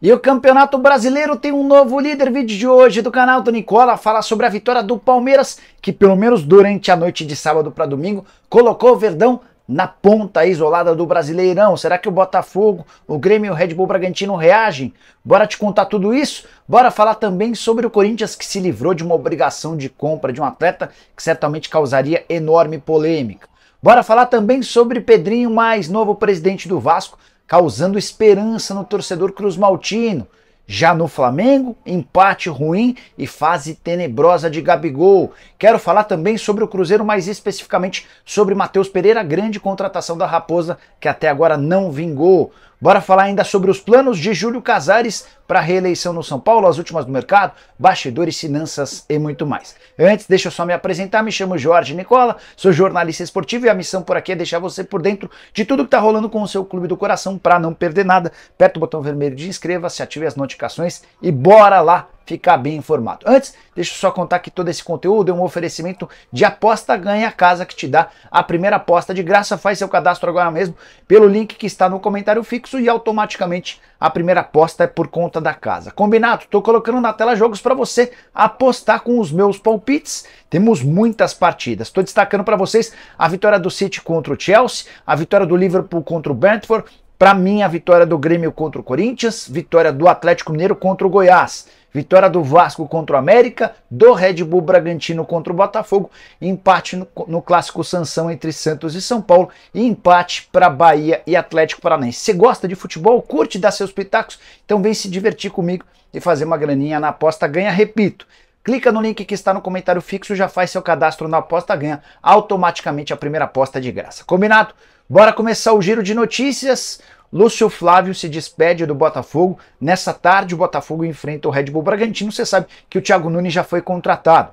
E o Campeonato Brasileiro tem um novo líder. Vídeo de hoje do canal do Nicola fala sobre a vitória do Palmeiras, que pelo menos durante a noite de sábado para domingo colocou o Verdão na ponta isolada do Brasileirão. Será que o Botafogo, o Grêmio e o Red Bull Bragantino reagem? Bora te contar tudo isso? Bora falar também sobre o Corinthians que se livrou de uma obrigação de compra de um atleta que certamente causaria enorme polêmica. Bora falar também sobre Pedrinho Mais, novo presidente do Vasco, causando esperança no torcedor cruzmaltino. Já no Flamengo, empate ruim e fase tenebrosa de Gabigol. Quero falar também sobre o Cruzeiro, mais especificamente sobre Matheus Pereira, grande contratação da Raposa, que até agora não vingou. Bora falar ainda sobre os planos de Júlio Casares para reeleição no São Paulo, as últimas do mercado, bastidores, finanças e muito mais. Antes, deixa eu só me apresentar, me chamo Jorge Nicola, sou jornalista esportivo e a missão por aqui é deixar você por dentro de tudo que está rolando com o seu clube do coração para não perder nada. Aperta o botão vermelho de inscreva-se, ative as notificações e bora lá ficar bem informado. Antes, deixa eu só contar que todo esse conteúdo é um oferecimento de aposta ganha casa que te dá a primeira aposta de graça. Faz seu cadastro agora mesmo pelo link que está no comentário fixo e automaticamente a primeira aposta é por conta da casa. Combinado? Estou colocando na tela jogos para você apostar com os meus palpites. Temos muitas partidas. Estou destacando para vocês a vitória do City contra o Chelsea, a vitória do Liverpool contra o Brentford, para mim, a vitória do Grêmio contra o Corinthians, vitória do Atlético Mineiro contra o Goiás, vitória do Vasco contra o América, do Red Bull Bragantino contra o Botafogo, empate no, no clássico Sansão entre Santos e São Paulo e empate para Bahia e Atlético Paranaense. Você gosta de futebol? Curte dar seus pitacos? Então vem se divertir comigo e fazer uma graninha na aposta ganha, repito. Clica no link que está no comentário fixo, já faz seu cadastro na aposta ganha, automaticamente a primeira aposta é de graça. Combinado? Bora começar o giro de notícias. Lúcio Flávio se despede do Botafogo. Nessa tarde, o Botafogo enfrenta o Red Bull Bragantino. Você sabe que o Thiago Nunes já foi contratado.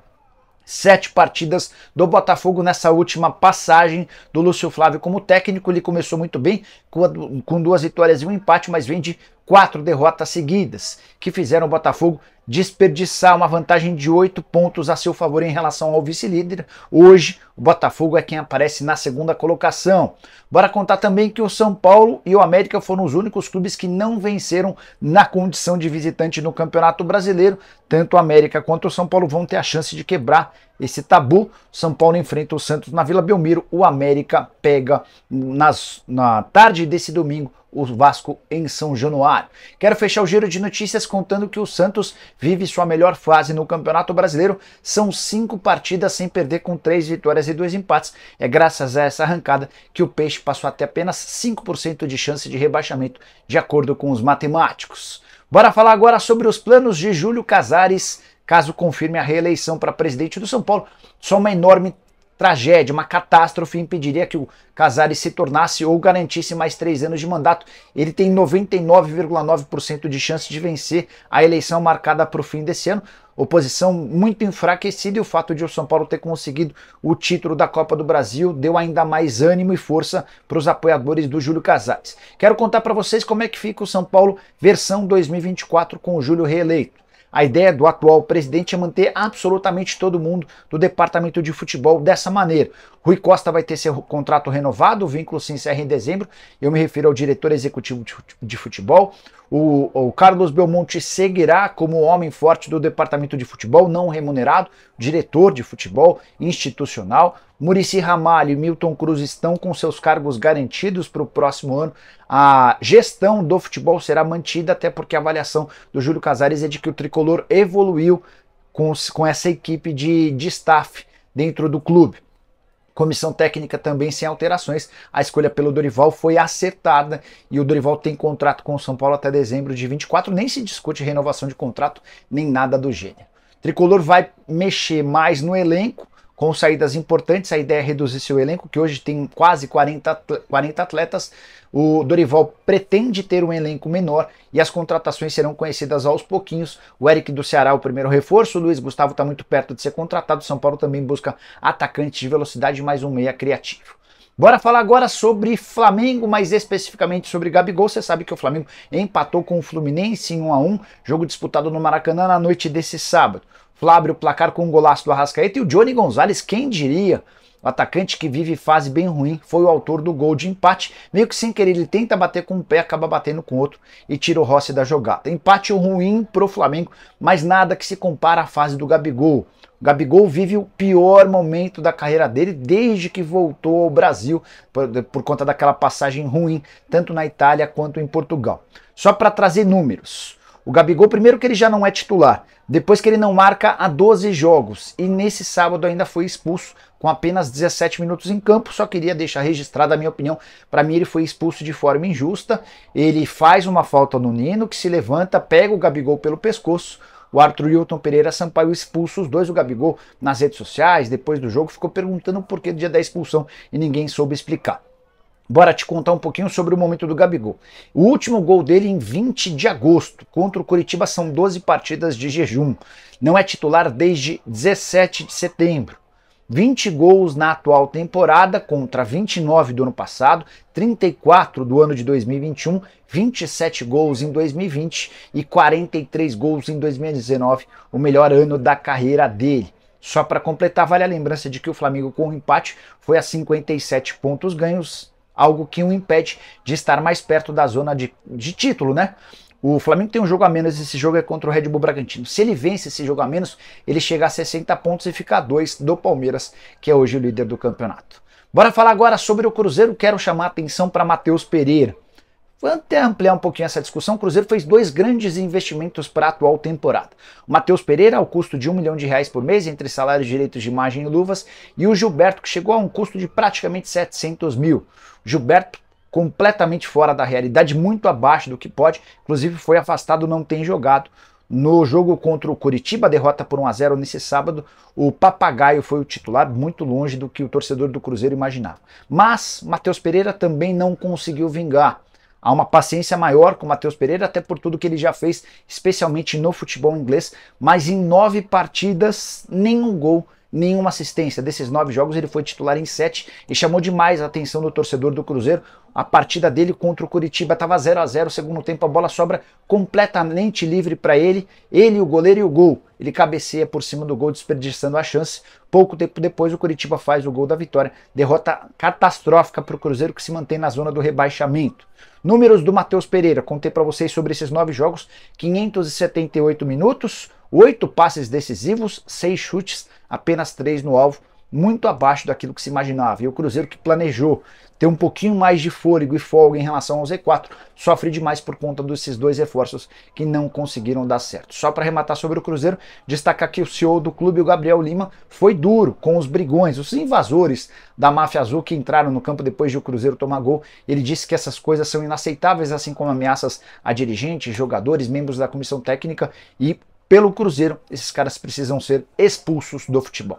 Sete partidas do Botafogo nessa última passagem do Lúcio Flávio como técnico. Ele começou muito bem, com duas vitórias e um empate, mas vem de quatro derrotas seguidas, que fizeram o Botafogo desperdiçar uma vantagem de oito pontos a seu favor em relação ao vice-líder. Hoje, o Botafogo é quem aparece na segunda colocação. Bora contar também que o São Paulo e o América foram os únicos clubes que não venceram na condição de visitante no Campeonato Brasileiro. Tanto o América quanto o São Paulo vão ter a chance de quebrar esse tabu. São Paulo enfrenta o Santos na Vila Belmiro, o América pega nas, na tarde desse domingo o Vasco em São Januário. Quero fechar o giro de notícias contando que o Santos vive sua melhor fase no Campeonato Brasileiro. São cinco partidas sem perder, com três vitórias e dois empates. É graças a essa arrancada que o Peixe passou até apenas 5% de chance de rebaixamento, de acordo com os matemáticos. Bora falar agora sobre os planos de Júlio Casares, caso confirme a reeleição para presidente do São Paulo. Só uma enorme tragédia, uma catástrofe impediria que o Casares se tornasse ou garantisse mais três anos de mandato. Ele tem 99,9% de chance de vencer a eleição marcada para o fim desse ano. Oposição muito enfraquecida e o fato de o São Paulo ter conseguido o título da Copa do Brasil deu ainda mais ânimo e força para os apoiadores do Júlio Casares. Quero contar para vocês como é que fica o São Paulo versão 2024 com o Júlio reeleito. A ideia do atual presidente é manter absolutamente todo mundo do departamento de futebol dessa maneira. Rui Costa vai ter seu contrato renovado, o vínculo se encerra em dezembro. Eu me refiro ao diretor executivo de futebol. O, o Carlos Belmonte seguirá como homem forte do departamento de futebol, não remunerado, diretor de futebol institucional. Murici Ramalho e Milton Cruz estão com seus cargos garantidos para o próximo ano. A gestão do futebol será mantida, até porque a avaliação do Júlio Casares é de que o tricolor evoluiu com, com essa equipe de, de staff dentro do clube. Comissão técnica também sem alterações. A escolha pelo Dorival foi acertada e o Dorival tem contrato com o São Paulo até dezembro de 24. Nem se discute renovação de contrato, nem nada do gênero. Tricolor vai mexer mais no elenco, com saídas importantes. A ideia é reduzir seu elenco, que hoje tem quase 40, atletas. O Dorival pretende ter um elenco menor e as contratações serão conhecidas aos pouquinhos. O Eric do Ceará é o primeiro reforço, o Luiz Gustavo está muito perto de ser contratado. O São Paulo também busca atacante de velocidade mais um meia criativo. Bora falar agora sobre Flamengo, mais especificamente sobre Gabigol. Você sabe que o Flamengo empatou com o Fluminense em 1 a 1, jogo disputado no Maracanã na noite desse sábado. Flávio placar com um golaço do Arrascaeta e o Johnny Gonzalez, quem diria? O atacante que vive fase bem ruim foi o autor do gol de empate. Meio que sem querer, ele tenta bater com um pé, acaba batendo com outro e tira o Rossi da jogada. Empate ruim pro Flamengo, mas nada que se compara à fase do Gabigol. Gabigol vive o pior momento da carreira dele desde que voltou ao Brasil, por, por conta daquela passagem ruim, tanto na Itália quanto em Portugal. Só para trazer números. O Gabigol, primeiro que ele já não é titular, depois que ele não marca há 12 jogos e nesse sábado ainda foi expulso com apenas 17 minutos em campo. Só queria deixar registrada a minha opinião. Para mim, ele foi expulso de forma injusta. Ele faz uma falta no Nino, que se levanta, pega o Gabigol pelo pescoço o Arthur e Pereira Sampaio expulsos os dois, o Gabigol nas redes sociais, depois do jogo, ficou perguntando por que do dia da expulsão e ninguém soube explicar. Bora te contar um pouquinho sobre o momento do Gabigol. O último gol dele em 20 de agosto contra o Curitiba são 12 partidas de jejum. Não é titular desde 17 de setembro. 20 gols na atual temporada contra 29 do ano passado, 34 do ano de 2021, 27 gols em 2020 e 43 gols em 2019, o melhor ano da carreira dele. Só para completar, vale a lembrança de que o Flamengo com o empate foi a 57 pontos ganhos, algo que o impede de estar mais perto da zona de, de título, né? O Flamengo tem um jogo a menos, esse jogo é contra o Red Bull Bragantino. Se ele vence esse jogo a menos, ele chega a 60 pontos e fica a 2 do Palmeiras, que é hoje o líder do campeonato. Bora falar agora sobre o Cruzeiro. Quero chamar a atenção para Matheus Pereira. Vou até ampliar um pouquinho essa discussão. O Cruzeiro fez dois grandes investimentos para a atual temporada. O Matheus Pereira, ao custo de um milhão de reais por mês, entre salários, direitos de imagem e luvas, e o Gilberto, que chegou a um custo de praticamente 700 mil. O Gilberto completamente fora da realidade, muito abaixo do que pode. Inclusive foi afastado, não tem jogado. No jogo contra o Curitiba, derrota por 1 a 0 nesse sábado, o Papagaio foi o titular, muito longe do que o torcedor do Cruzeiro imaginava. Mas Matheus Pereira também não conseguiu vingar. Há uma paciência maior com o Matheus Pereira, até por tudo que ele já fez, especialmente no futebol inglês, mas em nove partidas, nenhum gol nenhuma assistência. Desses nove jogos, ele foi titular em sete e chamou demais a atenção do torcedor do Cruzeiro. A partida dele contra o Curitiba estava 0 a 0 segundo tempo, a bola sobra completamente livre para ele. Ele, o goleiro e o gol. Ele cabeceia por cima do gol, desperdiçando a chance. Pouco tempo depois, o Curitiba faz o gol da vitória. Derrota catastrófica para o Cruzeiro, que se mantém na zona do rebaixamento. Números do Matheus Pereira. Contei para vocês sobre esses nove jogos. 578 minutos, Oito passes decisivos, seis chutes, apenas três no alvo, muito abaixo daquilo que se imaginava. E o Cruzeiro que planejou ter um pouquinho mais de fôlego e folga em relação ao Z4, sofre demais por conta desses dois reforços que não conseguiram dar certo. Só para arrematar sobre o Cruzeiro, destacar que o CEO do clube, o Gabriel Lima, foi duro com os brigões, os invasores da máfia azul que entraram no campo depois de o Cruzeiro tomar gol. Ele disse que essas coisas são inaceitáveis, assim como ameaças a dirigentes, jogadores, membros da comissão técnica e pelo Cruzeiro, esses caras precisam ser expulsos do futebol.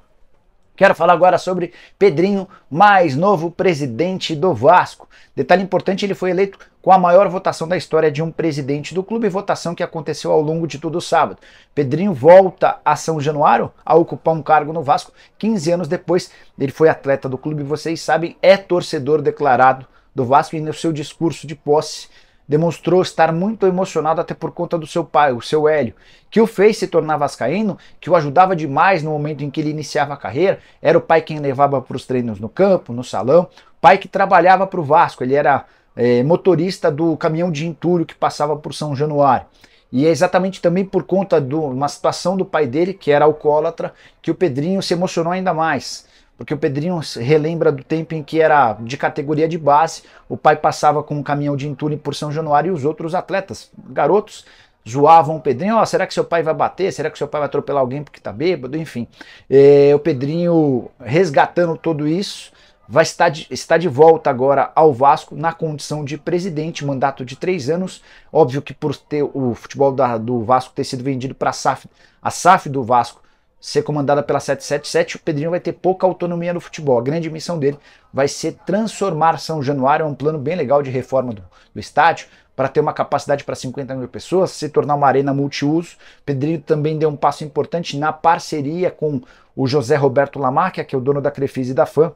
Quero falar agora sobre Pedrinho, mais novo presidente do Vasco. Detalhe importante, ele foi eleito com a maior votação da história de um presidente do clube, votação que aconteceu ao longo de todo o sábado. Pedrinho volta a São Januário a ocupar um cargo no Vasco. 15 anos depois, ele foi atleta do clube, vocês sabem, é torcedor declarado do Vasco e no seu discurso de posse demonstrou estar muito emocionado até por conta do seu pai, o seu Hélio, que o fez se tornar vascaíno, que o ajudava demais no momento em que ele iniciava a carreira, era o pai quem levava para os treinos no campo, no salão, pai que trabalhava para o Vasco, ele era é, motorista do caminhão de entulho que passava por São Januário. E é exatamente também por conta de uma situação do pai dele, que era alcoólatra, que o Pedrinho se emocionou ainda mais. Porque o Pedrinho relembra do tempo em que era de categoria de base, o pai passava com um caminhão de entulho por São Januário e os outros atletas, garotos, zoavam o Pedrinho, oh, será que seu pai vai bater? Será que seu pai vai atropelar alguém porque tá bêbado? Enfim, é, o Pedrinho resgatando tudo isso, vai estar de, estar de volta agora ao Vasco na condição de presidente, mandato de três anos. Óbvio que por ter o futebol da, do Vasco ter sido vendido para a SAF, a SAF do Vasco ser comandada pela 777, o Pedrinho vai ter pouca autonomia no futebol. A grande missão dele vai ser transformar São Januário, é um plano bem legal de reforma do, do estádio, para ter uma capacidade para 50 mil pessoas, se tornar uma arena multiuso. Pedrinho também deu um passo importante na parceria com o José Roberto Lamarca, que é o dono da Crefisa e da FAM.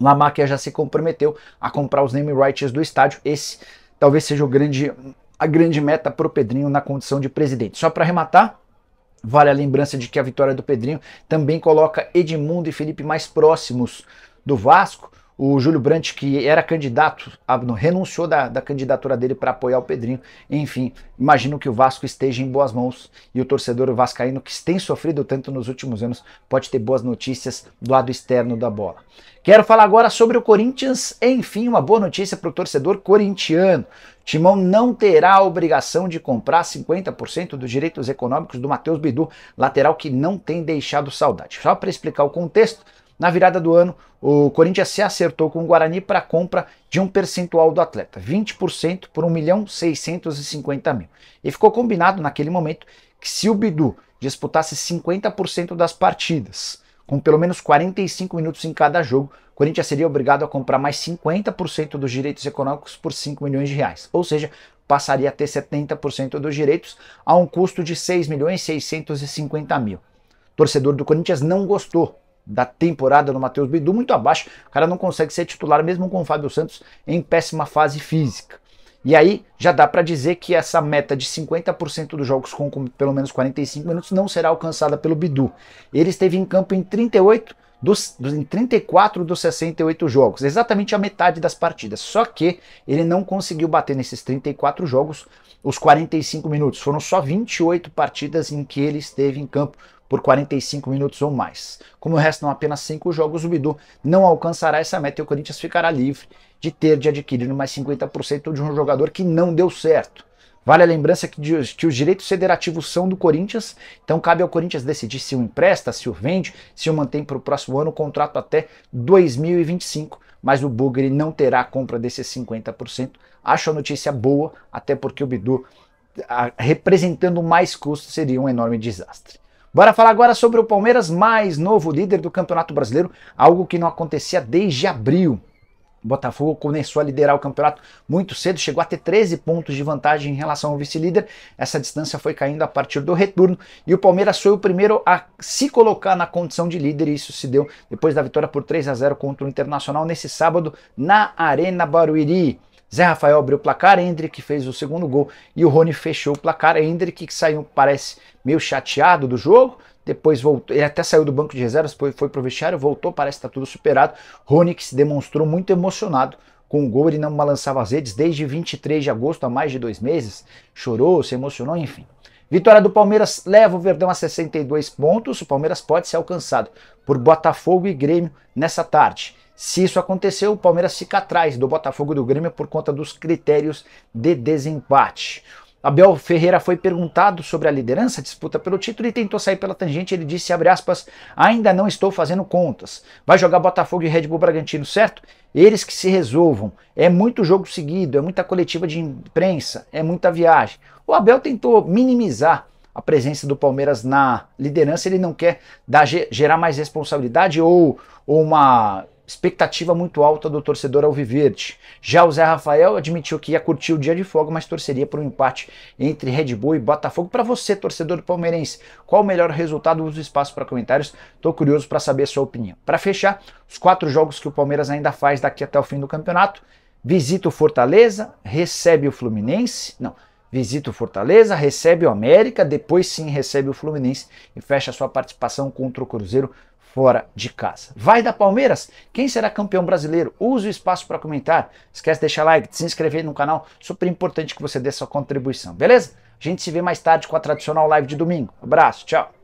Lamarca já se comprometeu a comprar os name rights do estádio. Esse talvez seja grande, a grande meta para o Pedrinho na condição de presidente. Só para arrematar, Vale a lembrança de que a vitória do Pedrinho também coloca Edmundo e Felipe mais próximos do Vasco, o Júlio Brandt, que era candidato, renunciou da, da candidatura dele para apoiar o Pedrinho. Enfim, imagino que o Vasco esteja em boas mãos e o torcedor vascaíno, que tem sofrido tanto nos últimos anos, pode ter boas notícias do lado externo da bola. Quero falar agora sobre o Corinthians. Enfim, uma boa notícia para o torcedor corintiano. Timão não terá a obrigação de comprar 50% dos direitos econômicos do Matheus Bidu, lateral que não tem deixado saudade. Só para explicar o contexto, na virada do ano, o Corinthians se acertou com o Guarani para a compra de um percentual do atleta, 20% por 1 milhão 650 mil. E ficou combinado naquele momento que se o Bidu disputasse 50% das partidas, com pelo menos 45 minutos em cada jogo, o Corinthians seria obrigado a comprar mais 50% dos direitos econômicos por 5 milhões de reais. Ou seja, passaria a ter 70% dos direitos a um custo de 6 milhões 650 mil. O torcedor do Corinthians não gostou da temporada no Matheus Bidu, muito abaixo. O cara não consegue ser titular mesmo com o Fábio Santos em péssima fase física. E aí já dá para dizer que essa meta de 50% dos jogos com, pelo menos 45 minutos não será alcançada pelo Bidu. Ele esteve em campo em 38 dos, dos, em 34 dos 68 jogos, exatamente a metade das partidas. Só que ele não conseguiu bater nesses 34 jogos os 45 minutos. Foram só 28 partidas em que ele esteve em campo por 45 minutos ou mais. Como restam apenas cinco jogos, o Bidu não alcançará essa meta e o Corinthians ficará livre de ter de adquirir mais 50% de um jogador que não deu certo. Vale a lembrança que, que os direitos federativos são do Corinthians, então cabe ao Corinthians decidir se o empresta, se o vende, se o mantém para o próximo ano, o contrato até 2025, mas o Bugre não terá a compra desses 50%. Acho a notícia boa, até porque o Bidu, representando mais custos, seria um enorme desastre. Bora falar agora sobre o Palmeiras, mais novo líder do Campeonato Brasileiro, algo que não acontecia desde abril. O Botafogo começou a liderar o campeonato muito cedo, chegou a ter 13 pontos de vantagem em relação ao vice-líder. Essa distância foi caindo a partir do retorno e o Palmeiras foi o primeiro a se colocar na condição de líder. E isso se deu depois da vitória por 3 a 0 contra o Internacional nesse sábado na Arena Barueri. Zé Rafael abriu o placar, Hendrick fez o segundo gol e o Rony fechou o placar. Hendrick que saiu, parece, meio chateado do jogo, depois voltou, ele até saiu do banco de reservas, foi, foi pro vestiário, voltou, parece que tá tudo superado. Rony que se demonstrou muito emocionado com o gol, ele não balançava as redes desde 23 de agosto, há mais de dois meses. Chorou, se emocionou, enfim. Vitória do Palmeiras leva o Verdão a 62 pontos. O Palmeiras pode ser alcançado por Botafogo e Grêmio nessa tarde. Se isso aconteceu, o Palmeiras fica atrás do Botafogo e do Grêmio por conta dos critérios de desempate. Abel Ferreira foi perguntado sobre a liderança, disputa pelo título e tentou sair pela tangente. Ele disse, aspas, ainda não estou fazendo contas. Vai jogar Botafogo e Red Bull Bragantino, certo? Eles que se resolvam. É muito jogo seguido, é muita coletiva de imprensa, é muita viagem. O Abel tentou minimizar a presença do Palmeiras na liderança. Ele não quer dar, gerar mais responsabilidade ou, ou uma expectativa muito alta do torcedor Alviverde. Já o Zé Rafael admitiu que ia curtir o dia de folga, mas torceria por um empate entre Red Bull e Botafogo. Para você, torcedor palmeirense, qual o melhor resultado? Usa o espaço para comentários. Estou curioso para saber a sua opinião. Para fechar, os quatro jogos que o Palmeiras ainda faz daqui até o fim do campeonato. Visita o Fortaleza, recebe o Fluminense, não, visita o Fortaleza, recebe o América, depois sim recebe o Fluminense e fecha sua participação contra o Cruzeiro fora de casa. Vai da Palmeiras? Quem será campeão brasileiro? Use o espaço para comentar. Esquece de deixar like, de se inscrever no canal. Super importante que você dê sua contribuição, beleza? A gente se vê mais tarde com a tradicional live de domingo. Abraço, tchau.